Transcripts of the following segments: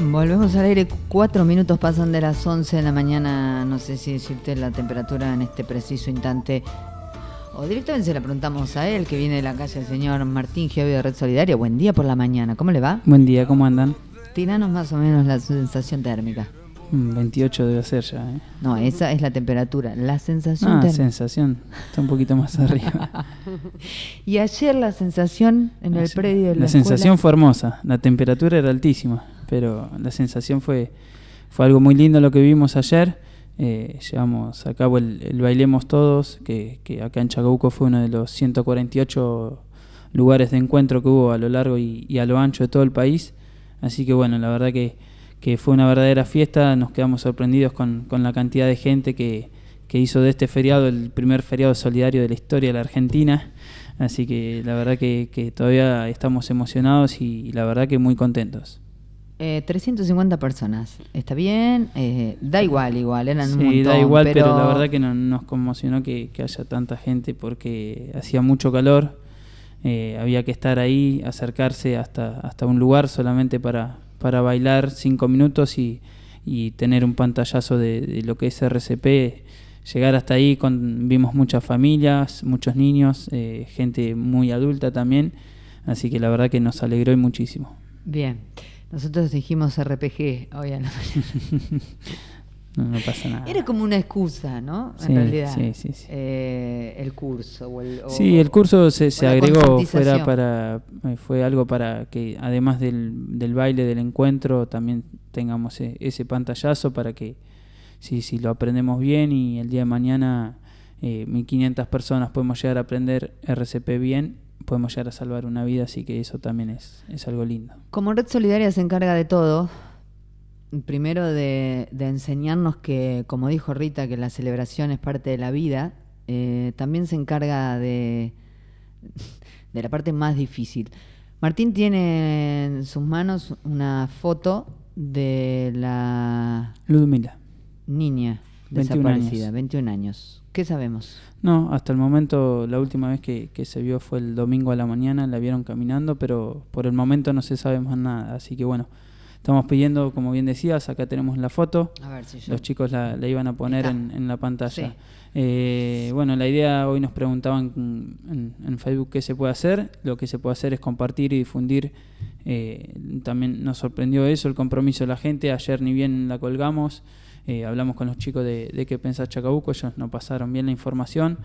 Volvemos al aire, cuatro minutos pasan de las 11 de la mañana, no sé si decirte la temperatura en este preciso instante. O directamente se la preguntamos a él, que viene de la calle, el señor Martín Giovio de Red Solidaria. Buen día por la mañana, ¿cómo le va? Buen día, ¿cómo andan? Tiranos más o menos la sensación térmica. 28 mm, debe ser ya. ¿eh? No, esa es la temperatura. La sensación. Ah, sensación. Está un poquito más arriba. y ayer la sensación en el predio de la. sensación fue hermosa. La temperatura era altísima pero la sensación fue, fue algo muy lindo lo que vimos ayer. Eh, llevamos a cabo el, Bailemos Todos, que, acá en Chacabuco fue uno de los 148 lugares de encuentro que hubo a lo largo y, a lo ancho de todo el país. Así que bueno, la verdad que, fue una verdadera fiesta, nos quedamos sorprendidos con, la cantidad de gente que, hizo de este feriado el primer feriado solidario de la historia de la Argentina. Así que la verdad que, todavía estamos emocionados y la verdad que muy contentos. Eh, 350 personas. Está bien, eh, da igual, igual, eran sí, un montón. da igual, pero... la verdad que nos conmocionó que, que, haya tanta gente porque hacía mucho calor. Eh, había que estar ahí, acercarse hasta, hasta un lugar solamente para, para bailar cinco minutos y, tener un pantallazo de, lo que es RCP. Llegar hasta ahí, con, vimos muchas familias, muchos niños, eh, gente muy adulta también. Así que la verdad que nos alegró y muchísimo. Bien. Nosotros dijimos RPG hoy No, pasa nada. Era como una excusa, ¿no? En realidad. Eh, el curso. O el, sí, el curso se, se agregó, fuera para, eh, fue algo para que además del, del baile, del encuentro, también tengamos e, ese, pantallazo para que si, si lo aprendemos bien y el día de mañana 1500 eh, personas podemos llegar a aprender RCP bien, podemos llegar a salvar una vida, así que eso también es, es algo lindo. Como Red Solidaria se encarga de todo, primero de, enseñarnos que, como dijo Rita, que la celebración es parte de la vida, eh, también se encarga de, de la parte más difícil. Martín tiene en sus manos una foto de la... Ludmila. Niña desaparecida, 21 años ¿Qué sabemos? No, hasta el momento la última vez que, se vio fue el domingo a la mañana, la vieron caminando, pero por el momento no se sabe más nada. Así que bueno, estamos pidiendo, como bien decías, acá tenemos la foto. A ver si yo... Los chicos la, iban a poner en, la pantalla. Eh, bueno, la idea hoy nos preguntaban en, Facebook qué se puede hacer. Lo que se puede hacer es compartir y difundir. Eh, también nos sorprendió eso, el compromiso de la gente. Ayer ni bien la colgamos. Eh, hablamos con los chicos de, de qué pensás Chacabuco, ellos nos pasaron bien la información.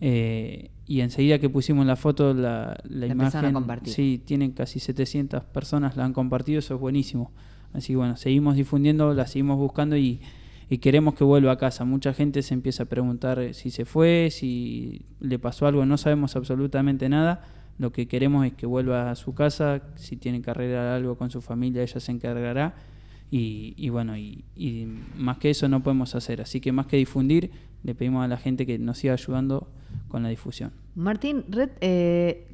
Eh, y enseguida que pusimos la foto, la, la, imagen, sí, tienen casi 700 personas, la han compartido, eso es buenísimo. Así que bueno, seguimos difundiendo, la seguimos buscando y, y queremos que vuelva a casa. Mucha gente se empieza a preguntar eh, si se fue, si le pasó algo, no sabemos absolutamente nada. Lo que queremos es que vuelva a su casa, si tiene que arreglar algo con su familia, ella se encargará y, bueno, y, más que eso no podemos hacer. Así que más que difundir, le pedimos a la gente que nos siga ayudando con la difusión. Martín, Red, eh,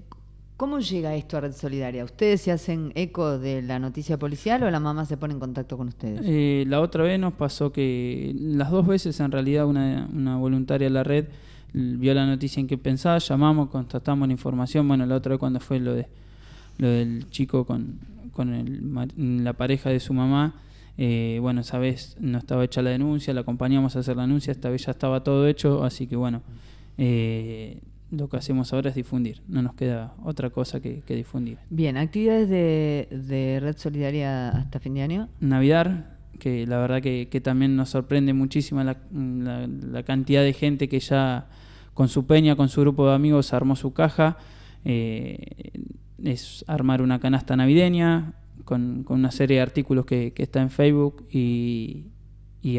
¿cómo llega esto a Red Solidaria? ¿Ustedes se hacen eco de la noticia policial o la mamá se pone en contacto con ustedes? Eh, la otra vez nos pasó que las dos veces en realidad una, una voluntaria de la red vio la noticia en que pensaba, llamamos, constatamos la información. Bueno, la otra vez cuando fue lo de lo del chico con, con el, la pareja de su mamá, eh, bueno, esa vez no estaba hecha la denuncia, la acompañamos a hacer la denuncia, esta vez ya estaba todo hecho, así que bueno, eh, lo que hacemos ahora es difundir, no nos queda otra cosa que, difundir. Bien, actividades de, Red Solidaria hasta fin de año. Navidad, que la verdad que, también nos sorprende muchísimo la, cantidad de gente que ya con su peña, con su grupo de amigos, armó su caja. Eh, es armar una canasta navideña, con, una serie de artículos que, está en Facebook y,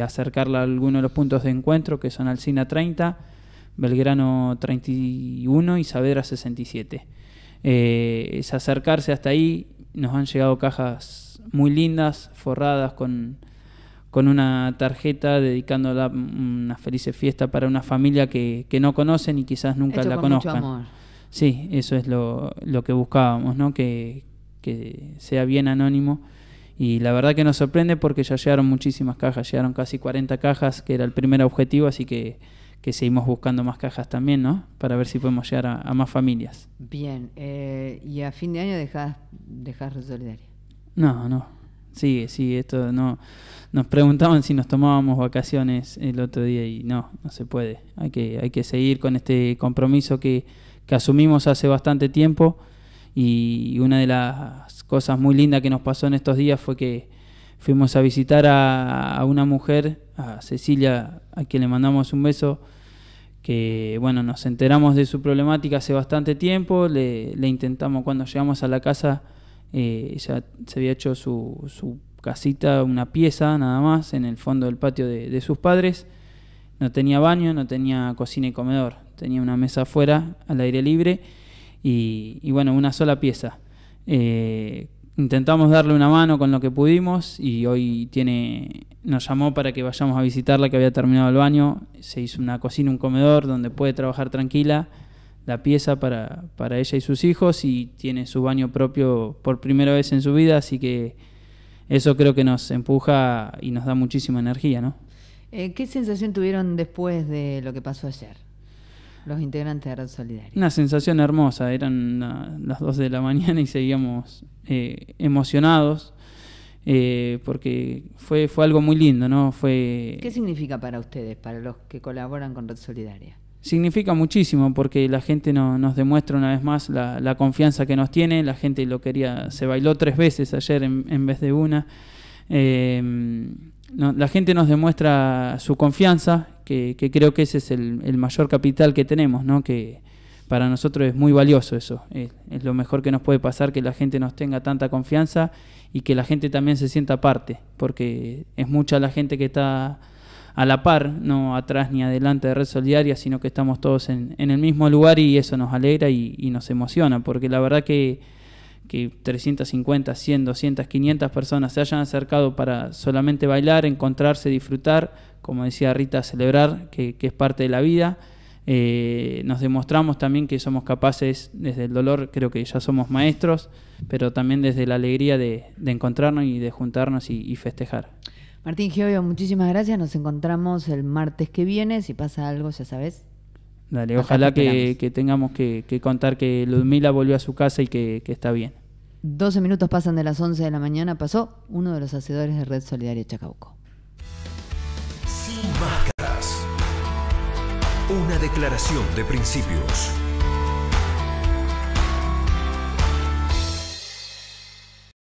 acercarla a alguno de los puntos de encuentro que son Alcina 30, Belgrano 31 y Saavedra 67. Eh, es acercarse hasta ahí, nos han llegado cajas muy lindas, forradas con, una tarjeta dedicándola una feliz fiesta para una familia que, no conocen y quizás nunca la conozcan. Sí, eso es lo, que buscábamos, ¿no? Que, que sea bien anónimo. Y la verdad que nos sorprende porque ya llegaron muchísimas cajas, llegaron casi 40 cajas, que era el primer objetivo, así que, que seguimos buscando más cajas también, ¿no? Para ver si podemos llegar a, más familias. Bien, eh, ¿y a fin de año dejás, dejás No, no, sí sí esto no... Nos preguntaban si nos tomábamos vacaciones el otro día y no, no se puede. Hay que, hay que seguir con este compromiso que, que asumimos hace bastante tiempo y una de las cosas muy lindas que nos pasó en estos días fue que fuimos a visitar a, una mujer, a Cecilia, a quien le mandamos un beso, que bueno, nos enteramos de su problemática hace bastante tiempo, le, intentamos, cuando llegamos a la casa, eh, ella se había hecho su, casita, una pieza nada más, en el fondo del patio de, de, sus padres, no tenía baño, no tenía cocina y comedor, tenía una mesa afuera, al aire libre, y, bueno, una sola pieza. Eh, intentamos darle una mano con lo que pudimos y hoy tiene nos llamó para que vayamos a visitarla que había terminado el baño, se hizo una cocina, un comedor donde puede trabajar tranquila la pieza para, para ella y sus hijos y tiene su baño propio por primera vez en su vida, así que eso creo que nos empuja y nos da muchísima energía, ¿no? Eh, ¿Qué sensación tuvieron después de lo que pasó ayer? Los integrantes de Red Solidaria. Una sensación hermosa, eran las 2 de la mañana y seguíamos eh, emocionados. Eh, porque fue, fue algo muy lindo, ¿no? Fue... ¿Qué significa para ustedes, para los que colaboran con Red Solidaria? Significa muchísimo porque la gente nos demuestra una vez más la, confianza que nos tiene, la gente lo quería, se bailó tres veces ayer en, vez de una. Eh, la gente nos demuestra su confianza, que, creo que ese es el, mayor capital que tenemos, que para nosotros es muy valioso eso, es, lo mejor que nos puede pasar que la gente nos tenga tanta confianza y que la gente también se sienta parte, porque es mucha la gente que está a la par, no atrás ni adelante de Red Solidaria, sino que estamos todos en, el mismo lugar y eso nos alegra y nos emociona, porque la verdad que que 350, 100, 200, 500 personas se hayan acercado para solamente bailar, encontrarse, disfrutar, como decía Rita, celebrar, que, es parte de la vida. Eh, nos demostramos también que somos capaces, desde el dolor creo que ya somos maestros, pero también desde la alegría de, encontrarnos y de juntarnos y, y festejar. Martín Giovio, muchísimas gracias. Nos encontramos el martes que viene. Si pasa algo, ya sabes, Dale, ojalá que, tengamos que, contar que Ludmila volvió a su casa y que, que está bien. 12 minutos pasan de las 11 de la mañana, pasó uno de los hacedores de Red Solidaria Chacabuco. Sin máscaras. Una declaración de principios.